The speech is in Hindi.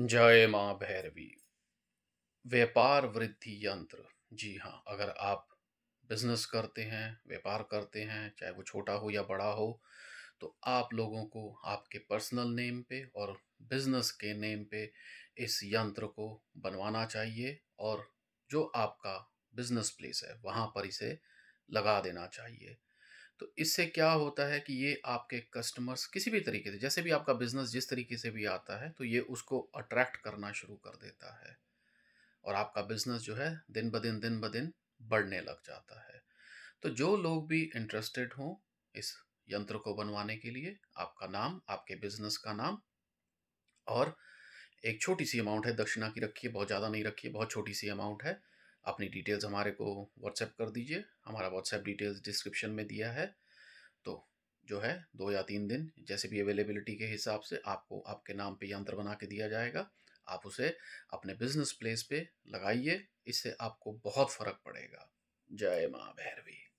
जय माँ भैरवी व्यापार वृद्धि यंत्र जी हाँ अगर आप बिजनेस करते हैं व्यापार करते हैं चाहे वो छोटा हो या बड़ा हो तो आप लोगों को आपके पर्सनल नेम पे और बिजनेस के नेम पे इस यंत्र को बनवाना चाहिए और जो आपका बिजनेस प्लेस है वहाँ पर इसे लगा देना चाहिए तो इससे क्या होता है कि ये आपके कस्टमर्स किसी भी तरीके से जैसे भी आपका बिजनेस जिस तरीके से भी आता है तो ये उसको अट्रैक्ट करना शुरू कर देता है और आपका बिजनेस जो है दिन ब दिन दिन ब दिन बढ़ने लग जाता है तो जो लोग भी इंटरेस्टेड हों इस यंत्र को बनवाने के लिए आपका नाम आपके बिजनेस का नाम और एक छोटी सी अमाउंट है दक्षिणा की रखिए बहुत ज़्यादा नहीं रखिए बहुत छोटी सी अमाउंट है अपनी डिटेल्स हमारे को व्हाट्सएप कर दीजिए हमारा व्हाट्सएप डिटेल्स डिस्क्रिप्शन में दिया है तो जो है दो या तीन दिन जैसे भी अवेलेबिलिटी के हिसाब से आपको आपके नाम पे यंत्र बना के दिया जाएगा आप उसे अपने बिजनेस प्लेस पे लगाइए इससे आपको बहुत फ़र्क पड़ेगा जय माँ भैरवी